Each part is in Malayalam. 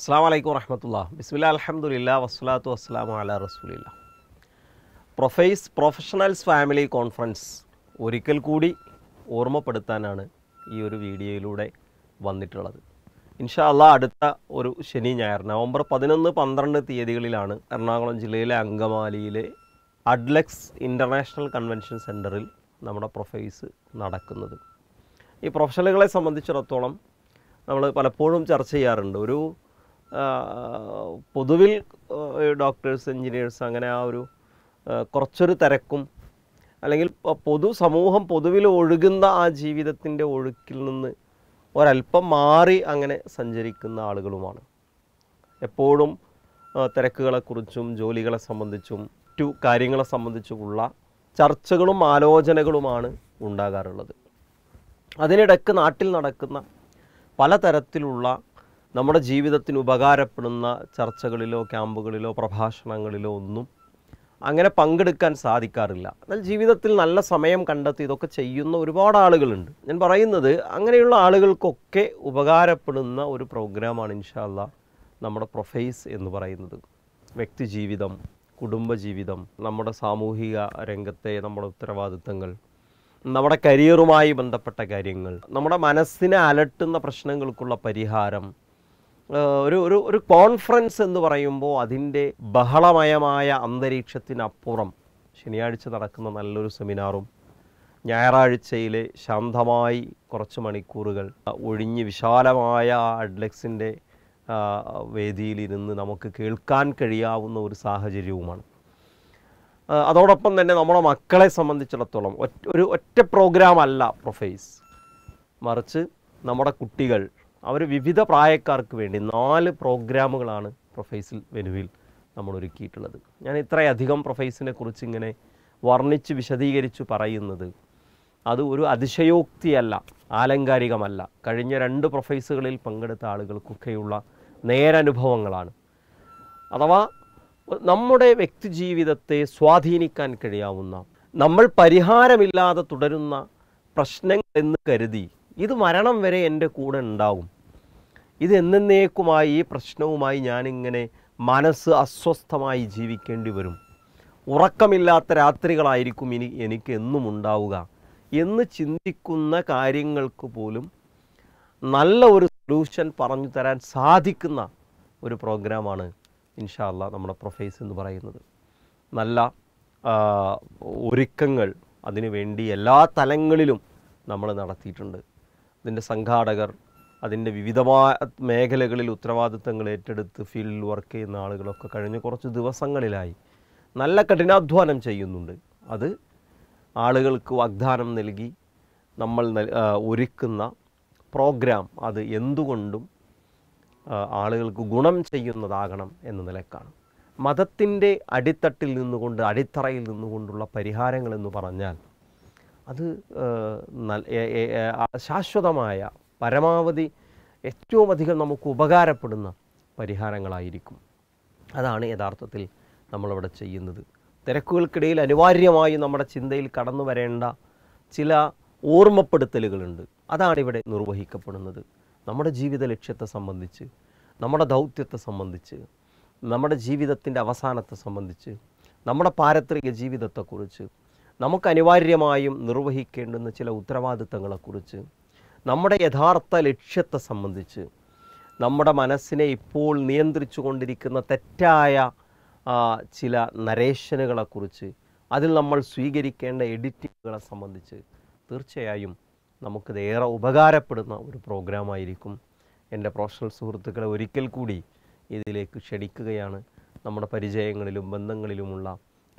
അസ്സാം വലൈക്കും വറഹമത്തുള്ള ബിസ്മില്ല അലഹമുല്ല വസ്സലാത്തു വസ്സലാമു അല റസൂലില്ല പ്രൊഫൈസ് പ്രൊഫഷണൽസ് ഫാമിലി കോൺഫറൻസ് ഒരിക്കൽ കൂടി ഓർമ്മപ്പെടുത്താനാണ് ഈ ഒരു വീഡിയോയിലൂടെ വന്നിട്ടുള്ളത് ഇൻഷാ അല്ല അടുത്ത ഒരു ശനി ഞായർ നവംബർ പതിനൊന്ന് പന്ത്രണ്ട് തീയതികളിലാണ് എറണാകുളം ജില്ലയിലെ അങ്കമാലിയിലെ അഡ്ലക്സ് ഇൻ്റർനാഷണൽ കൺവെൻഷൻ സെൻറ്ററിൽ നമ്മുടെ പ്രൊഫൈസ് നടക്കുന്നത് ഈ പ്രൊഫഷണലുകളെ സംബന്ധിച്ചിടത്തോളം നമ്മൾ പലപ്പോഴും ചർച്ച ചെയ്യാറുണ്ട് ഒരു പൊതുവിൽ ഡോക്ടേഴ്സ് എൻജിനീയേഴ്സ് അങ്ങനെ ആ ഒരു കുറച്ചൊരു തിരക്കും അല്ലെങ്കിൽ പൊതു സമൂഹം പൊതുവിൽ ഒഴുകുന്ന ആ ജീവിതത്തിൻ്റെ ഒഴുക്കിൽ നിന്ന് ഒരല്പം മാറി അങ്ങനെ സഞ്ചരിക്കുന്ന ആളുകളുമാണ് എപ്പോഴും തിരക്കുകളെക്കുറിച്ചും ജോലികളെ സംബന്ധിച്ചും മറ്റു കാര്യങ്ങളെ സംബന്ധിച്ചുമുള്ള ചർച്ചകളും ആലോചനകളുമാണ് ഉണ്ടാകാറുള്ളത് അതിനിടക്ക് നാട്ടിൽ നടക്കുന്ന പലതരത്തിലുള്ള നമ്മുടെ ജീവിതത്തിന് ഉപകാരപ്പെടുന്ന ചർച്ചകളിലോ ക്യാമ്പുകളിലോ പ്രഭാഷണങ്ങളിലോ ഒന്നും അങ്ങനെ പങ്കെടുക്കാൻ സാധിക്കാറില്ല എന്നാൽ ജീവിതത്തിൽ നല്ല സമയം കണ്ടെത്തി ഇതൊക്കെ ചെയ്യുന്ന ഒരുപാട് ആളുകളുണ്ട് ഞാൻ പറയുന്നത് അങ്ങനെയുള്ള ആളുകൾക്കൊക്കെ ഉപകാരപ്പെടുന്ന ഒരു പ്രോഗ്രാമാണ് ഇൻഷാല്ല നമ്മുടെ പ്രൊഫൈസ് എന്ന് പറയുന്നത് വ്യക്തി ജീവിതം കുടുംബജീവിതം നമ്മുടെ സാമൂഹിക രംഗത്തെ നമ്മുടെ ഉത്തരവാദിത്തങ്ങൾ നമ്മുടെ കരിയറുമായി ബന്ധപ്പെട്ട കാര്യങ്ങൾ നമ്മുടെ മനസ്സിനെ അലട്ടുന്ന പ്രശ്നങ്ങൾക്കുള്ള പരിഹാരം ഒരു ഒരു ഒരു കോൺഫറൻസ് എന്ന് പറയുമ്പോൾ അതിൻ്റെ ബഹളമയമായ അന്തരീക്ഷത്തിനപ്പുറം ശനിയാഴ്ച നടക്കുന്ന നല്ലൊരു സെമിനാറും ഞായറാഴ്ചയിലെ ശാന്തമായി കുറച്ച് മണിക്കൂറുകൾ ഒഴിഞ്ഞ് വിശാലമായ അഡ്ലക്സിൻ്റെ വേദിയിലിരുന്ന് നമുക്ക് കേൾക്കാൻ കഴിയാവുന്ന ഒരു സാഹചര്യവുമാണ് അതോടൊപ്പം തന്നെ നമ്മുടെ മക്കളെ സംബന്ധിച്ചിടത്തോളം ഒരു ഒറ്റ പ്രോഗ്രാം അല്ല പ്രൊഫൈസ് മറിച്ച് നമ്മുടെ കുട്ടികൾ അവർ വിവിധ പ്രായക്കാർക്ക് വേണ്ടി നാല് പ്രോഗ്രാമുകളാണ് പ്രൊഫൈസൽ വെനുവിൽ നമ്മൾ ഒരുക്കിയിട്ടുള്ളത് ഞാൻ ഇത്രയധികം പ്രൊഫൈസിനെ കുറിച്ച് ഇങ്ങനെ വർണ്ണിച്ച് വിശദീകരിച്ച് പറയുന്നത് അത് ഒരു അതിശയോക്തിയല്ല ആലങ്കാരികമല്ല കഴിഞ്ഞ രണ്ട് പ്രൊഫൈസുകളിൽ പങ്കെടുത്ത ആളുകൾക്കൊക്കെയുള്ള നേരനുഭവങ്ങളാണ് അഥവാ നമ്മുടെ വ്യക്തിജീവിതത്തെ സ്വാധീനിക്കാൻ കഴിയാവുന്ന നമ്മൾ പരിഹാരമില്ലാതെ തുടരുന്ന പ്രശ്നങ്ങൾ എന്ന് കരുതി ഇത് മരണം വരെ എൻ്റെ കൂടെ ഉണ്ടാകും ഇത് എന്നേക്കുമായി ഈ പ്രശ്നവുമായി ഞാനിങ്ങനെ മനസ്സ് അസ്വസ്ഥമായി ജീവിക്കേണ്ടി വരും ഉറക്കമില്ലാത്ത രാത്രികളായിരിക്കും ഇനി എനിക്ക് എന്നും ഉണ്ടാവുക എന്ന് ചിന്തിക്കുന്ന കാര്യങ്ങൾക്ക് പോലും നല്ല ഒരു സൊല്യൂഷൻ പറഞ്ഞു തരാൻ സാധിക്കുന്ന ഒരു പ്രോഗ്രാമാണ് ഇൻഷാല്ല നമ്മുടെ പ്രൊഫൈസ് എന്ന് പറയുന്നത് നല്ല ഒരുക്കങ്ങൾ അതിനു വേണ്ടി എല്ലാ തലങ്ങളിലും നമ്മൾ നടത്തിയിട്ടുണ്ട് ഇതിൻ്റെ സംഘാടകർ അതിൻ്റെ വിവിധമായ മേഖലകളിൽ ഉത്തരവാദിത്തങ്ങൾ ഏറ്റെടുത്ത് ഫീൽഡിൽ വർക്ക് ചെയ്യുന്ന ആളുകളൊക്കെ കഴിഞ്ഞ കുറച്ച് ദിവസങ്ങളിലായി നല്ല കഠിനാധ്വാനം ചെയ്യുന്നുണ്ട് അത് ആളുകൾക്ക് വാഗ്ദാനം നൽകി നമ്മൾ ഒരുക്കുന്ന പ്രോഗ്രാം അത് എന്തുകൊണ്ടും ആളുകൾക്ക് ഗുണം ചെയ്യുന്നതാകണം എന്ന നിലക്കാണ് മതത്തിൻ്റെ അടിത്തട്ടിൽ നിന്നുകൊണ്ട് അടിത്തറയിൽ നിന്നുകൊണ്ടുള്ള പരിഹാരങ്ങൾ എന്ന് പറഞ്ഞാൽ അത് ശാശ്വതമായ പരമാവധി ഏറ്റവും അധികം നമുക്ക് ഉപകാരപ്പെടുന്ന പരിഹാരങ്ങളായിരിക്കും അതാണ് യഥാർത്ഥത്തിൽ നമ്മളവിടെ ചെയ്യുന്നത് തിരക്കുകൾക്കിടയിൽ അനിവാര്യമായി നമ്മുടെ ചിന്തയിൽ കടന്നു വരേണ്ട ചില ഓർമ്മപ്പെടുത്തലുകളുണ്ട് അതാണ് ഇവിടെ നിർവഹിക്കപ്പെടുന്നത് നമ്മുടെ ജീവിത ലക്ഷ്യത്തെ സംബന്ധിച്ച് നമ്മുടെ ദൗത്യത്തെ സംബന്ധിച്ച് നമ്മുടെ ജീവിതത്തിൻ്റെ അവസാനത്തെ സംബന്ധിച്ച് നമ്മുടെ പാരത്രിക ജീവിതത്തെക്കുറിച്ച് നമുക്ക് അനിവാര്യമായും നിർവഹിക്കേണ്ടുന്ന ചില ഉത്തരവാദിത്തങ്ങളെക്കുറിച്ച് നമ്മുടെ യഥാർത്ഥ ലക്ഷ്യത്തെ സംബന്ധിച്ച് നമ്മുടെ മനസ്സിനെ ഇപ്പോൾ നിയന്ത്രിച്ചു കൊണ്ടിരിക്കുന്ന തെറ്റായ ചില നരേഷനുകളെക്കുറിച്ച് അതിൽ നമ്മൾ സ്വീകരിക്കേണ്ട എഡിറ്റിങ്ങുകളെ സംബന്ധിച്ച് തീർച്ചയായും നമുക്കിത് ഏറെ ഉപകാരപ്പെടുന്ന ഒരു പ്രോഗ്രാമായിരിക്കും എൻ്റെ പ്രൊഫഷണൽ സുഹൃത്തുക്കളെ ഒരിക്കൽ കൂടി ഇതിലേക്ക് ക്ഷണിക്കുകയാണ് നമ്മുടെ പരിചയങ്ങളിലും ബന്ധങ്ങളിലുമുള്ള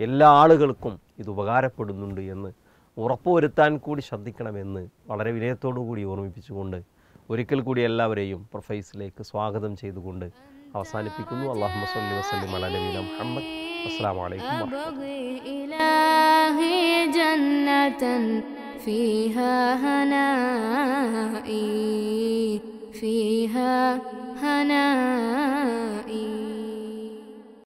എല്ലാ ആളുകൾക്കും ഇത് ഉപകാരപ്പെടുന്നുണ്ട് എന്ന് ഉറപ്പുവരുത്താൻ കൂടി ശ്രദ്ധിക്കണമെന്ന് വളരെ വിനയത്തോടു കൂടി ഓർമ്മിപ്പിച്ചുകൊണ്ട് ഒരിക്കൽ കൂടി എല്ലാവരെയും പ്രൊഫൈസിലേക്ക് സ്വാഗതം ചെയ്തുകൊണ്ട് അവസാനിപ്പിക്കുന്നു അള്ളാഹു വസ്ലി വസ്ലിം മുഹമ്മദ് അസ്സാം فيها هنائي فيها هنائي